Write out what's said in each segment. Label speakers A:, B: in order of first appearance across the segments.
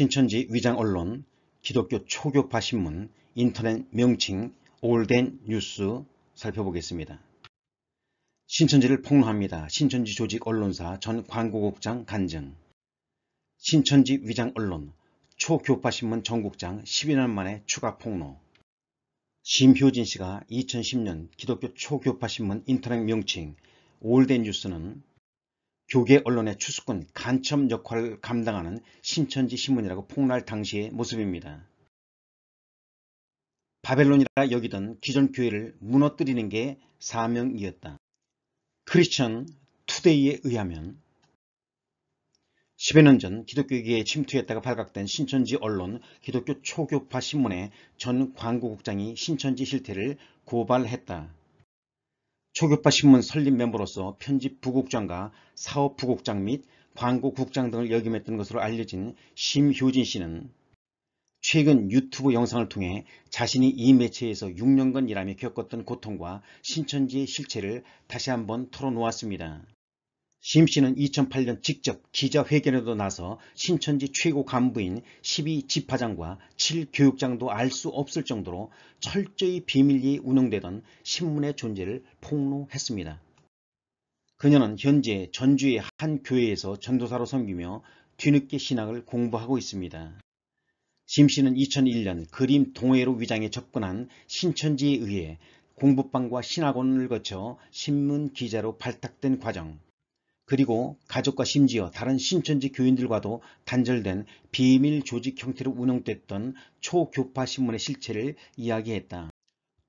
A: 신천지 위장 언론, 기독교 초교파 신문, 인터넷 명칭, 올덴 뉴스 살펴보겠습니다. 신천지를 폭로합니다. 신천지 조직 언론사 전 광고국장 간증 신천지 위장 언론, 초교파 신문 전국장 1 2년 만에 추가 폭로 심효진 씨가 2010년 기독교 초교파 신문 인터넷 명칭 올덴 뉴스는 교계 언론의 추수꾼 간첩 역할을 감당하는 신천지 신문이라고 폭로할 당시의 모습입니다. 바벨론이라 여기던 기존 교회를 무너뜨리는 게 사명이었다. 크리스천 투데이에 의하면 10여 년 전 기독교계에 침투했다가 발각된 신천지 언론 기독교 초교파 신문의 전 광고국장이 신천지 실태를 고발했다. 초교파 신문 설립 멤버로서 편집 부국장과 사업 부국장 및 광고 국장 등을 역임했던 것으로 알려진 심효진 씨는 최근 유튜브 영상을 통해 자신이 이 매체에서 6년간 일하며 겪었던 고통과 신천지의 실체를 다시 한번 털어놓았습니다. 심 씨는 2008년 직접 기자회견에도 나서 신천지 최고 간부인 12지파장과 7교육장도 알 수 없을 정도로 철저히 비밀리에 운영되던 신문의 존재를 폭로했습니다. 그녀는 현재 전주의 한 교회에서 전도사로 섬기며 뒤늦게 신학을 공부하고 있습니다. 심 씨는 2001년 그림 동해로 위장에 접근한 신천지에 의해 공부방과 신학원을 거쳐 신문 기자로 발탁된 과정, 그리고 가족과 심지어 다른 신천지 교인들과도 단절된 비밀 조직 형태로 운영됐던 초교파 신문의 실체를 이야기했다.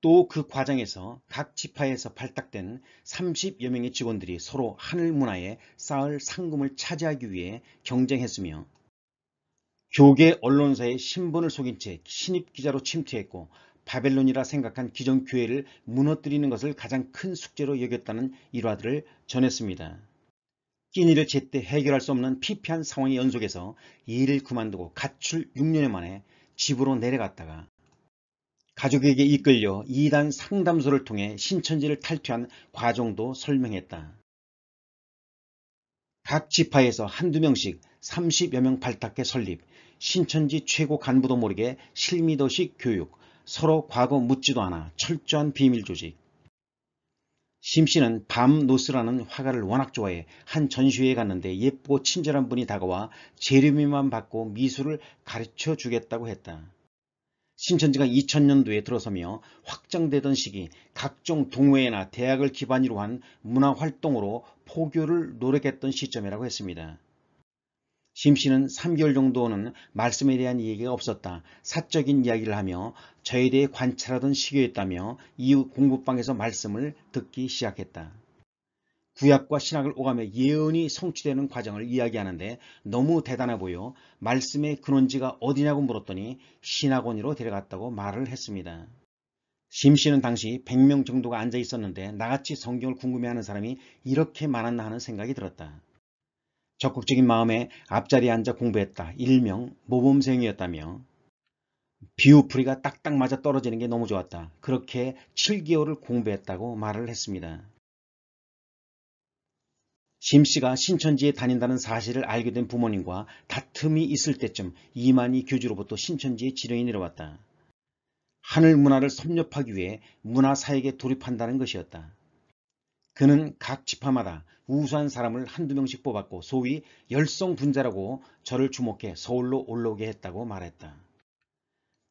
A: 또 그 과정에서 각 지파에서 발탁된 30여 명의 직원들이 서로 하늘 문화에 쌓을 상금을 차지하기 위해 경쟁했으며 교계 언론사의 신분을 속인 채 신입 기자로 침투했고 바벨론이라 생각한 기존 교회를 무너뜨리는 것을 가장 큰 숙제로 여겼다는 일화들을 전했습니다. 끼니를 제때 해결할 수 없는 피폐한 상황의 연속에서 일을 그만두고 가출 6년 만에 집으로 내려갔다가 가족에게 이끌려 2단 상담소를 통해 신천지를 탈퇴한 과정도 설명했다. 각 지파에서 한두 명씩 30여 명 발탁해 설립, 신천지 최고 간부도 모르게 실미도식 교육, 서로 과거 묻지도 않아 철저한 비밀 조직, 심씨는 밤 노스라는 화가를 워낙 좋아해 한 전시회에 갔는데 예쁘고 친절한 분이 다가와 재료비만 받고 미술을 가르쳐 주겠다고 했다. 신천지가 2000년도에 들어서며 확장되던 시기 각종 동호회나 대학을 기반으로 한 문화활동으로 포교를 노력했던 시점이라고 했습니다. 김 씨는 3개월 정도는 말씀에 대한 얘기가 없었다. 사적인 이야기를 하며 저에 대해 관찰하던 시기였다며 이후 공부방에서 말씀을 듣기 시작했다. 구약과 신학을 오가며 예언이 성취되는 과정을 이야기하는데 너무 대단해 보여 말씀의 근원지가 어디냐고 물었더니 신학원으로 데려갔다고 말을 했습니다. 심 씨는 당시 100명 정도가 앉아 있었는데 나같이 성경을 궁금해하는 사람이 이렇게 많았나 하는 생각이 들었다. 적극적인 마음에 앞자리에 앉아 공부했다. 일명 모범생이었다며 비우풀이가 딱딱 맞아 떨어지는 게 너무 좋았다. 그렇게 7개월을 공부했다고 말을 했습니다. 심 씨가 신천지에 다닌다는 사실을 알게 된 부모님과 다툼이 있을 때쯤 이만희 교주로부터 신천지에 지령이 내려왔다. 하늘 문화를 섭렵하기 위해 문화사에게 돌입한다는 것이었다. 그는 각 지파마다 우수한 사람을 한두 명씩 뽑았고 소위 열성 분자라고 저를 주목해 서울로 올라오게 했다고 말했다.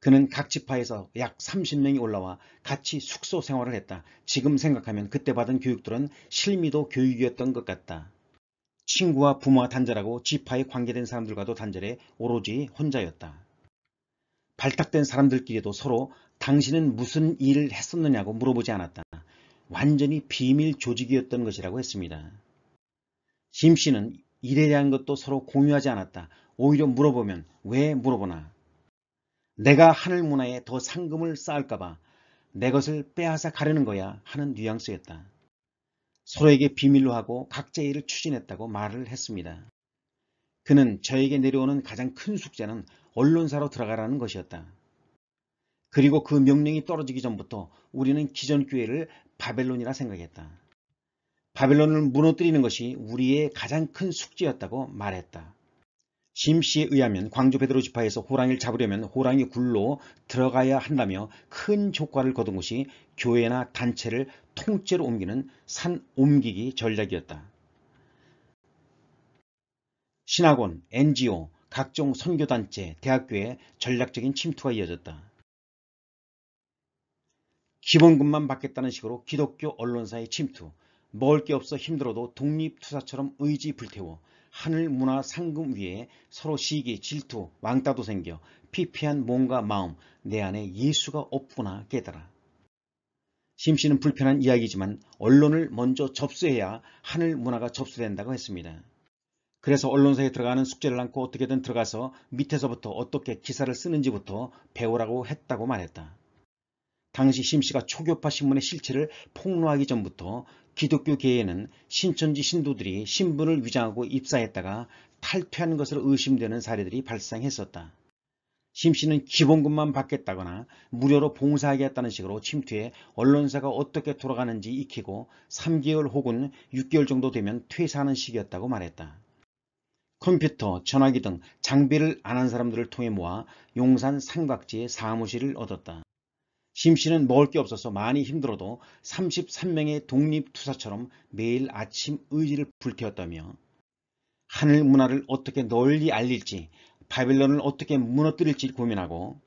A: 그는 각 지파에서 약 30명이 올라와 같이 숙소 생활을 했다. 지금 생각하면 그때 받은 교육들은 실미도 교육이었던 것 같다. 친구와 부모와 단절하고 지파에 관계된 사람들과도 단절해 오로지 혼자였다. 발탁된 사람들끼리도 서로 당신은 무슨 일을 했었느냐고 물어보지 않았다. 완전히 비밀 조직이었던 것이라고 했습니다. 심씨는 일에 대한 것도 서로 공유하지 않았다. 오히려 물어보면 왜 물어보나. 내가 하늘 문화에 더 상금을 쌓을까봐 내 것을 빼앗아 가려는 거야 하는 뉘앙스였다. 서로에게 비밀로 하고 각자 일을 추진했다고 말을 했습니다. 그는 저에게 내려오는 가장 큰 숙제는 언론사로 들어가라는 것이었다. 그리고 그 명령이 떨어지기 전부터 우리는 기존 교회를 바벨론이라 생각했다. 바벨론을 무너뜨리는 것이 우리의 가장 큰 숙제였다고 말했다. 심씨에 의하면 광주 베드로 지파에서 호랑이를 잡으려면 호랑이 굴로 들어가야 한다며 큰 효과를 거둔 것이 교회나 단체를 통째로 옮기는 산 옮기기 전략이었다. 신학원, NGO, 각종 선교단체, 대학교의 전략적인 침투가 이어졌다. 기본금만 받겠다는 식으로 기독교 언론사의 침투, 먹을 게 없어 힘들어도 독립투사처럼 의지 불태워 하늘 문화 상금 위에 서로 시기, 질투, 왕따도 생겨 피폐한 몸과 마음, 내 안에 예수가 없구나 깨달아. 심씨는 불편한 이야기지만 언론을 먼저 접수해야 하늘 문화가 접수된다고 했습니다. 그래서 언론사에 들어가는 숙제를 안고 어떻게든 들어가서 밑에서부터 어떻게 기사를 쓰는지부터 배우라고 했다고 말했다. 당시 심씨가 초교파 신문의 실체를 폭로하기 전부터 기독교계에는 신천지 신도들이 신분을 위장하고 입사했다가 탈퇴한 것으로 의심되는 사례들이 발생했었다. 심씨는 기본금만 받겠다거나 무료로 봉사하겠다는 식으로 침투해 언론사가 어떻게 돌아가는지 익히고 3개월 혹은 6개월 정도 되면 퇴사하는 시기였다고 말했다. 컴퓨터, 전화기 등 장비를 안 한 사람들을 통해 모아 용산 삼각지에 사무실을 얻었다. 심씨는 먹을 게 없어서 많이 힘들어도 33명의 독립투사처럼 매일 아침 의지를 불태웠다며 하늘 문화를 어떻게 널리 알릴지 바빌론을 어떻게 무너뜨릴지 고민하고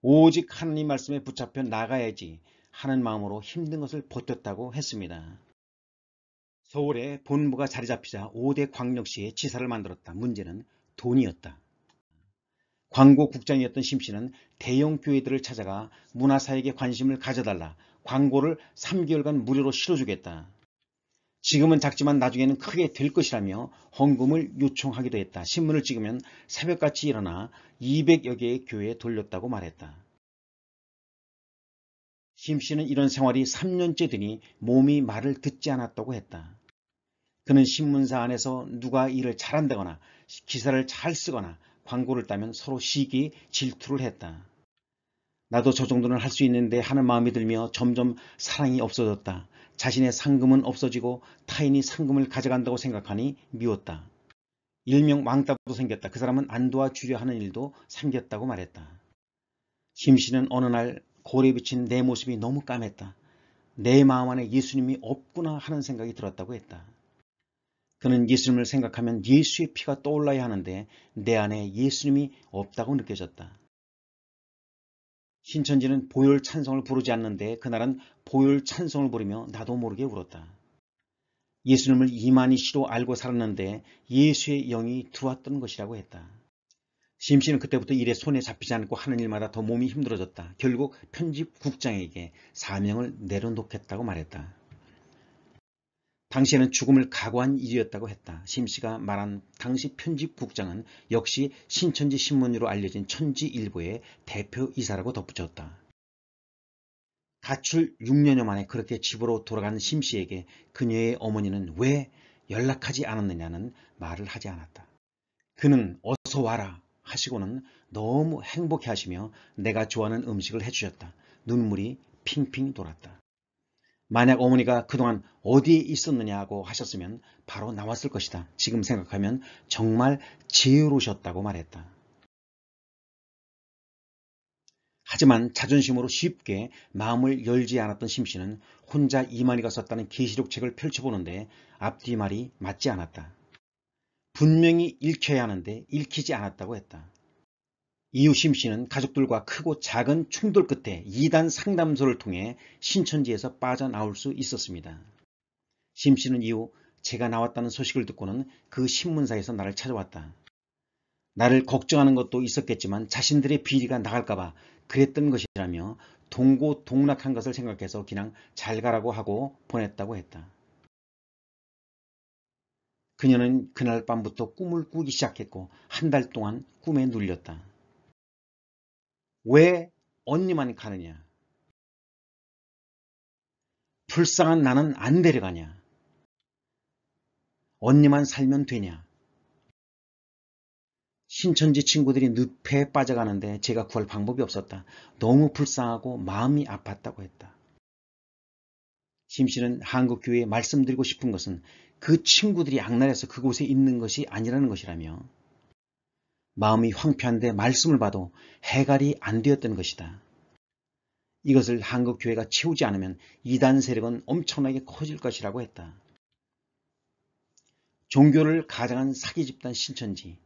A: 오직 하나님 말씀에 붙잡혀 나가야지 하는 마음으로 힘든 것을 버텼다고 했습니다. 서울에 본부가 자리 잡히자 5대 광역시에 지사를 만들었다. 문제는 돈이었다. 광고국장이었던 심씨는 대형 교회들을 찾아가 문화사에게 관심을 가져달라 광고를 3개월간 무료로 실어주겠다. 지금은 작지만 나중에는 크게 될 것이라며 헌금을 요청하기도 했다. 신문을 찍으면 새벽같이 일어나 200여 개의 교회에 돌렸다고 말했다. 심씨는 이런 생활이 3년째 되니 몸이 말을 듣지 않았다고 했다. 그는 신문사 안에서 누가 일을 잘한다거나 기사를 잘 쓰거나 광고를 따면 서로 시기 질투를 했다. 나도 저 정도는 할 수 있는데 하는 마음이 들며 점점 사랑이 없어졌다. 자신의 상금은 없어지고 타인이 상금을 가져간다고 생각하니 미웠다. 일명 왕따도 생겼다. 그 사람은 안 도와주려 하는 일도 생겼다고 말했다. 심씨는 어느 날 고래 비친 내 모습이 너무 까맸다. 내 마음 안에 예수님이 없구나 하는 생각이 들었다고 했다. 그는 예수님을 생각하면 예수의 피가 떠올라야 하는데 내 안에 예수님이 없다고 느껴졌다. 신천지는 보혈 찬성을 부르지 않는데 그날은 보혈 찬성을 부르며 나도 모르게 울었다. 예수님을 이만희 씨로 알고 살았는데 예수의 영이 들어왔던 것이라고 했다. 심 씨는 그때부터 일에 손에 잡히지 않고 하는 일마다 더 몸이 힘들어졌다. 결국 편집국장에게 사명을 내려놓겠다고 말했다. 당시에는 죽음을 각오한 일이었다고 했다. 심씨가 말한 당시 편집국장은 역시 신천지 신문으로 알려진 천지일보의 대표이사라고 덧붙였다. 가출 6년여 만에 그렇게 집으로 돌아간 심씨에게 그녀의 어머니는 왜 연락하지 않았느냐는 말을 하지 않았다. 그는 어서 와라 하시고는 너무 행복해 하시며 내가 좋아하는 음식을 해주셨다. 눈물이 핑핑 돌았다. 만약 어머니가 그동안 어디에 있었느냐고 하셨으면 바로 나왔을 것이다. 지금 생각하면 정말 지으로셨다고 말했다. 하지만 자존심으로 쉽게 마음을 열지 않았던 심씨는 혼자 이만희가 썼다는 계시록 책을 펼쳐보는데 앞뒤 말이 맞지 않았다. 분명히 읽혀야 하는데 읽히지 않았다고 했다. 이후 심 씨는 가족들과 크고 작은 충돌 끝에 2단 상담소를 통해 신천지에서 빠져나올 수 있었습니다. 심 씨는 이후 제가 나왔다는 소식을 듣고는 그 신문사에서 나를 찾아왔다. 나를 걱정하는 것도 있었겠지만 자신들의 비리가 나갈까봐 그랬던 것이라며 동고동락한 것을 생각해서 그냥 잘 가라고 하고 보냈다고 했다. 그녀는 그날 밤부터 꿈을 꾸기 시작했고 한 달 동안 꿈에 눌렸다. 왜 언니만 가느냐? 불쌍한 나는 안 데려가냐? 언니만 살면 되냐? 신천지 친구들이 늪에 빠져가는데 제가 구할 방법이 없었다. 너무 불쌍하고 마음이 아팠다고 했다. 심씨는 한국교회에 말씀드리고 싶은 것은 그 친구들이 악랄해서 그곳에 있는 것이 아니라는 것이라며 마음이 황폐한데 말씀을 봐도 해갈이 안 되었던 것이다. 이것을 한국교회가 채우지 않으면 이단 세력은 엄청나게 커질 것이라고 했다. 종교를 가장한 사기 집단 신천지,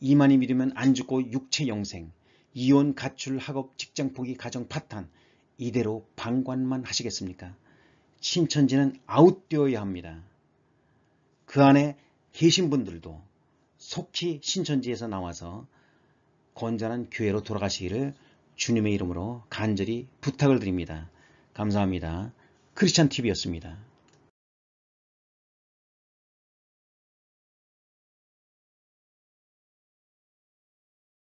A: 이만이 믿으면 안 죽고 육체 영생, 이혼, 가출, 학업, 직장 포기, 가정 파탄, 이대로 방관만 하시겠습니까? 신천지는 아웃되어야 합니다. 그 안에 계신 분들도 속히 신천지에서 나와서 건전한 교회로 돌아가시기를 주님의 이름으로 간절히 부탁을 드립니다. 감사합니다. 크리스찬 TV였습니다.